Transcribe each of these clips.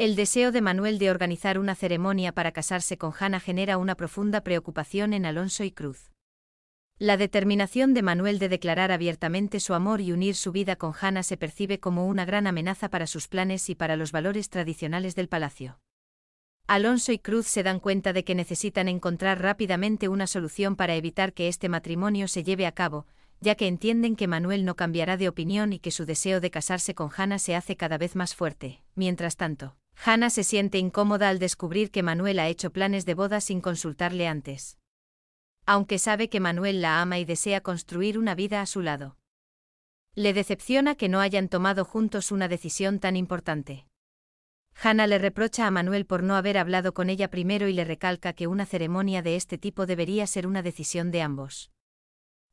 El deseo de Manuel de organizar una ceremonia para casarse con Hanna genera una profunda preocupación en Alonso y Cruz. La determinación de Manuel de declarar abiertamente su amor y unir su vida con Hanna se percibe como una gran amenaza para sus planes y para los valores tradicionales del palacio. Alonso y Cruz se dan cuenta de que necesitan encontrar rápidamente una solución para evitar que este matrimonio se lleve a cabo, ya que entienden que Manuel no cambiará de opinión y que su deseo de casarse con Hanna se hace cada vez más fuerte. Mientras tanto, Hannah se siente incómoda al descubrir que Manuel ha hecho planes de boda sin consultarle antes. Aunque sabe que Manuel la ama y desea construir una vida a su lado. Le decepciona que no hayan tomado juntos una decisión tan importante. Hannah le reprocha a Manuel por no haber hablado con ella primero y le recalca que una ceremonia de este tipo debería ser una decisión de ambos.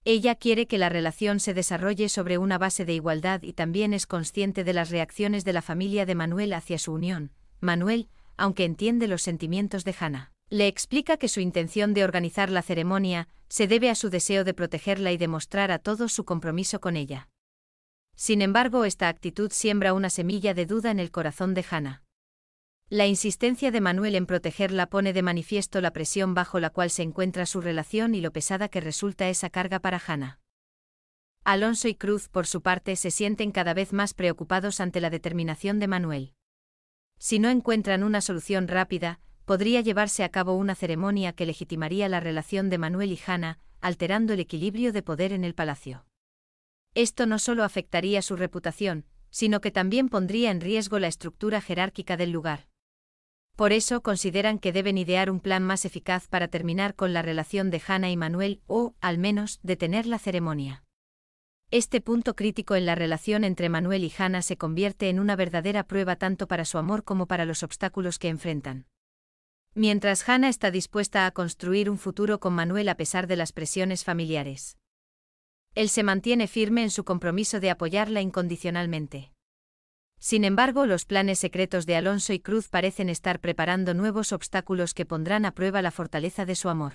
Ella quiere que la relación se desarrolle sobre una base de igualdad y también es consciente de las reacciones de la familia de Manuel hacia su unión. Manuel, aunque entiende los sentimientos de Hannah, le explica que su intención de organizar la ceremonia se debe a su deseo de protegerla y demostrar a todos su compromiso con ella. Sin embargo, esta actitud siembra una semilla de duda en el corazón de Hannah. La insistencia de Manuel en protegerla pone de manifiesto la presión bajo la cual se encuentra su relación y lo pesada que resulta esa carga para Hannah. Alonso y Cruz, por su parte, se sienten cada vez más preocupados ante la determinación de Manuel. Si no encuentran una solución rápida, podría llevarse a cabo una ceremonia que legitimaría la relación de Manuel y Hanna, alterando el equilibrio de poder en el palacio. Esto no solo afectaría su reputación, sino que también pondría en riesgo la estructura jerárquica del lugar. Por eso consideran que deben idear un plan más eficaz para terminar con la relación de Hannah y Manuel o, al menos, detener la ceremonia. Este punto crítico en la relación entre Manuel y Hannah se convierte en una verdadera prueba tanto para su amor como para los obstáculos que enfrentan. Mientras Hannah está dispuesta a construir un futuro con Manuel a pesar de las presiones familiares. Él se mantiene firme en su compromiso de apoyarla incondicionalmente. Sin embargo, los planes secretos de Alonso y Cruz parecen estar preparando nuevos obstáculos que pondrán a prueba la fortaleza de su amor.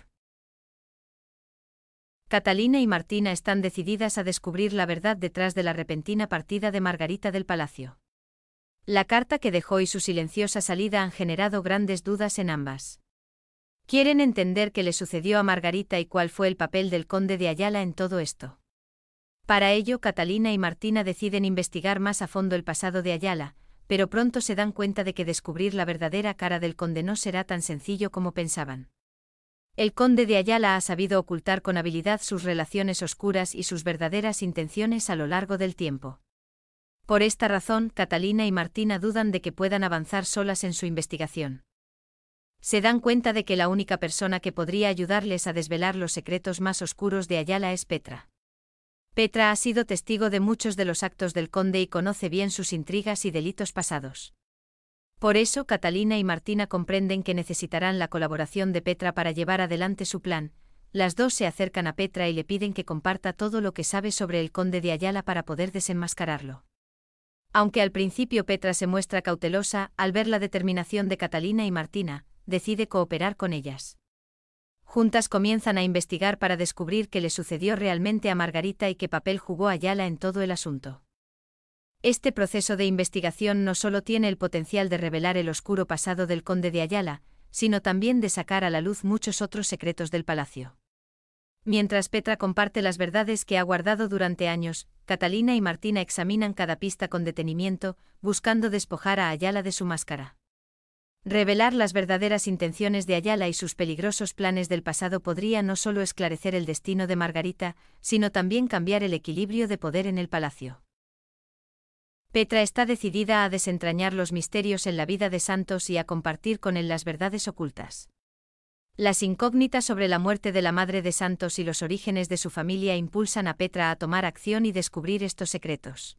Catalina y Martina están decididas a descubrir la verdad detrás de la repentina partida de Margarita del Palacio. La carta que dejó y su silenciosa salida han generado grandes dudas en ambas. Quieren entender qué le sucedió a Margarita y cuál fue el papel del conde de Ayala en todo esto. Para ello, Catalina y Martina deciden investigar más a fondo el pasado de Ayala, pero pronto se dan cuenta de que descubrir la verdadera cara del conde no será tan sencillo como pensaban. El conde de Ayala ha sabido ocultar con habilidad sus relaciones oscuras y sus verdaderas intenciones a lo largo del tiempo. Por esta razón, Catalina y Martina dudan de que puedan avanzar solas en su investigación. Se dan cuenta de que la única persona que podría ayudarles a desvelar los secretos más oscuros de Ayala es Petra. Petra ha sido testigo de muchos de los actos del conde y conoce bien sus intrigas y delitos pasados. Por eso Catalina y Martina comprenden que necesitarán la colaboración de Petra para llevar adelante su plan. Las dos se acercan a Petra y le piden que comparta todo lo que sabe sobre el conde de Ayala para poder desenmascararlo. Aunque al principio Petra se muestra cautelosa, al ver la determinación de Catalina y Martina, decide cooperar con ellas. Juntas comienzan a investigar para descubrir qué le sucedió realmente a Margarita y qué papel jugó Ayala en todo el asunto. Este proceso de investigación no solo tiene el potencial de revelar el oscuro pasado del conde de Ayala, sino también de sacar a la luz muchos otros secretos del palacio. Mientras Petra comparte las verdades que ha guardado durante años, Catalina y Martina examinan cada pista con detenimiento, buscando despojar a Ayala de su máscara. Revelar las verdaderas intenciones de Ayala y sus peligrosos planes del pasado podría no solo esclarecer el destino de Margarita, sino también cambiar el equilibrio de poder en el palacio. Petra está decidida a desentrañar los misterios en la vida de Santos y a compartir con él las verdades ocultas. Las incógnitas sobre la muerte de la madre de Santos y los orígenes de su familia impulsan a Petra a tomar acción y descubrir estos secretos.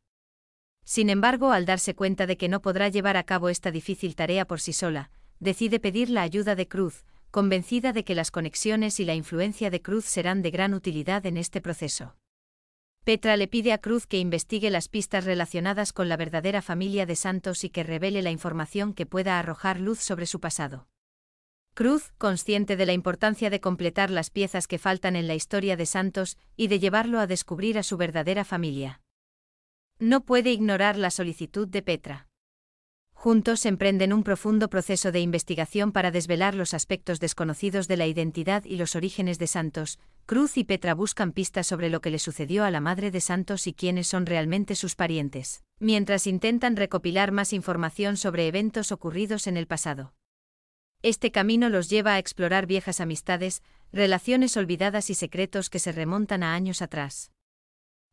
Sin embargo, al darse cuenta de que no podrá llevar a cabo esta difícil tarea por sí sola, decide pedir la ayuda de Cruz, convencida de que las conexiones y la influencia de Cruz serán de gran utilidad en este proceso. Petra le pide a Cruz que investigue las pistas relacionadas con la verdadera familia de Santos y que revele la información que pueda arrojar luz sobre su pasado. Cruz, consciente de la importancia de completar las piezas que faltan en la historia de Santos y de llevarlo a descubrir a su verdadera familia, no puede ignorar la solicitud de Petra. Juntos emprenden un profundo proceso de investigación para desvelar los aspectos desconocidos de la identidad y los orígenes de Santos. Cruz y Petra buscan pistas sobre lo que le sucedió a la madre de Santos y quiénes son realmente sus parientes, mientras intentan recopilar más información sobre eventos ocurridos en el pasado. Este camino los lleva a explorar viejas amistades, relaciones olvidadas y secretos que se remontan a años atrás.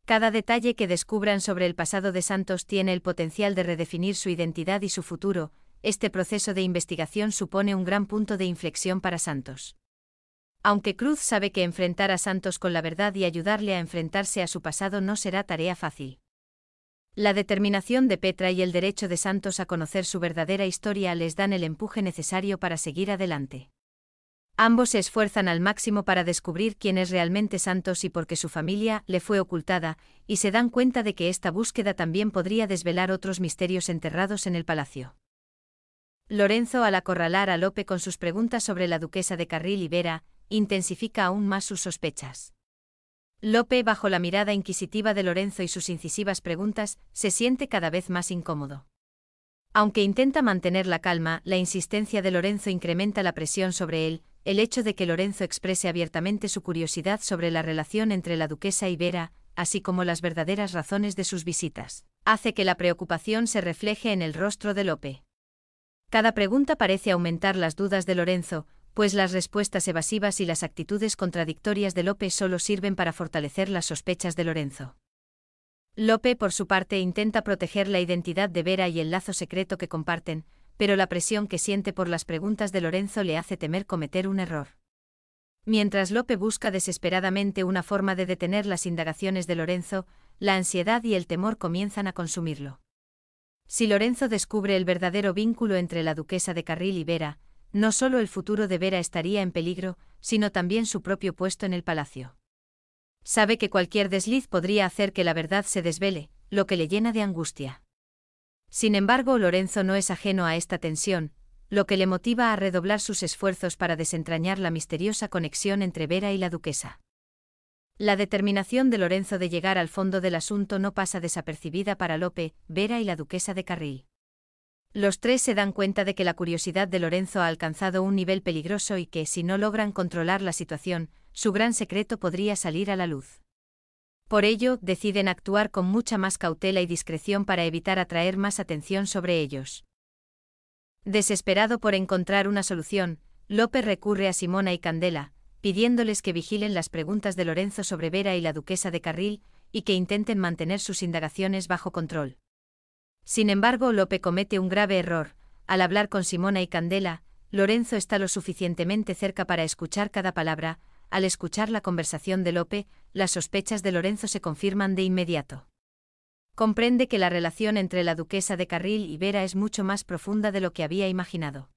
Cada detalle que descubran sobre el pasado de Santos tiene el potencial de redefinir su identidad y su futuro, este proceso de investigación supone un gran punto de inflexión para Santos. Aunque Cruz sabe que enfrentar a Santos con la verdad y ayudarle a enfrentarse a su pasado no será tarea fácil. La determinación de Petra y el derecho de Santos a conocer su verdadera historia les dan el empuje necesario para seguir adelante. Ambos se esfuerzan al máximo para descubrir quién es realmente Santos y por qué su familia le fue ocultada, y se dan cuenta de que esta búsqueda también podría desvelar otros misterios enterrados en el palacio. Lorenzo al acorralar a Lope con sus preguntas sobre la duquesa de Carril y Vera, intensifica aún más sus sospechas. Lope, bajo la mirada inquisitiva de Lorenzo y sus incisivas preguntas, se siente cada vez más incómodo. Aunque intenta mantener la calma, la insistencia de Lorenzo incrementa la presión sobre él, el hecho de que Lorenzo exprese abiertamente su curiosidad sobre la relación entre la duquesa y Vera, así como las verdaderas razones de sus visitas, hace que la preocupación se refleje en el rostro de Lope. Cada pregunta parece aumentar las dudas de Lorenzo, pues las respuestas evasivas y las actitudes contradictorias de Lope solo sirven para fortalecer las sospechas de Lorenzo. Lope, por su parte, intenta proteger la identidad de Vera y el lazo secreto que comparten, pero la presión que siente por las preguntas de Lorenzo le hace temer cometer un error. Mientras Lope busca desesperadamente una forma de detener las indagaciones de Lorenzo, la ansiedad y el temor comienzan a consumirlo. Si Lorenzo descubre el verdadero vínculo entre la duquesa de Carril y Vera, no solo el futuro de Vera estaría en peligro, sino también su propio puesto en el palacio. Sabe que cualquier desliz podría hacer que la verdad se desvele, lo que le llena de angustia. Sin embargo, Lorenzo no es ajeno a esta tensión, lo que le motiva a redoblar sus esfuerzos para desentrañar la misteriosa conexión entre Vera y la duquesa. La determinación de Lorenzo de llegar al fondo del asunto no pasa desapercibida para Lope, Vera y la duquesa de Carril. Los tres se dan cuenta de que la curiosidad de Lorenzo ha alcanzado un nivel peligroso y que, si no logran controlar la situación, su gran secreto podría salir a la luz. Por ello, deciden actuar con mucha más cautela y discreción para evitar atraer más atención sobre ellos. Desesperado por encontrar una solución, Lope recurre a Simona y Candela, pidiéndoles que vigilen las preguntas de Lorenzo sobre Vera y la duquesa de Carril, y que intenten mantener sus indagaciones bajo control. Sin embargo, Lope comete un grave error. Al hablar con Simona y Candela, Lorenzo está lo suficientemente cerca para escuchar cada palabra, al escuchar la conversación de Lope, las sospechas de Lorenzo se confirman de inmediato. Comprende que la relación entre la duquesa de Carril y Vera es mucho más profunda de lo que había imaginado.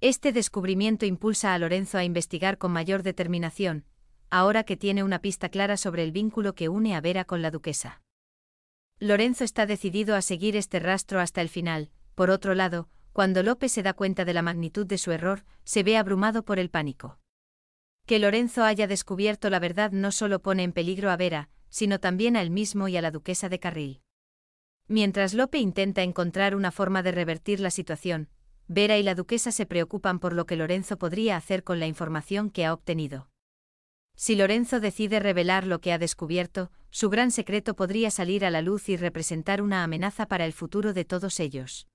Este descubrimiento impulsa a Lorenzo a investigar con mayor determinación, ahora que tiene una pista clara sobre el vínculo que une a Vera con la duquesa. Lorenzo está decidido a seguir este rastro hasta el final, por otro lado, cuando Lope se da cuenta de la magnitud de su error, se ve abrumado por el pánico. Que Lorenzo haya descubierto la verdad no solo pone en peligro a Vera, sino también a él mismo y a la duquesa de Carril. Mientras Lope intenta encontrar una forma de revertir la situación, Vera y la duquesa se preocupan por lo que Lorenzo podría hacer con la información que ha obtenido. Si Lorenzo decide revelar lo que ha descubierto, su gran secreto podría salir a la luz y representar una amenaza para el futuro de todos ellos.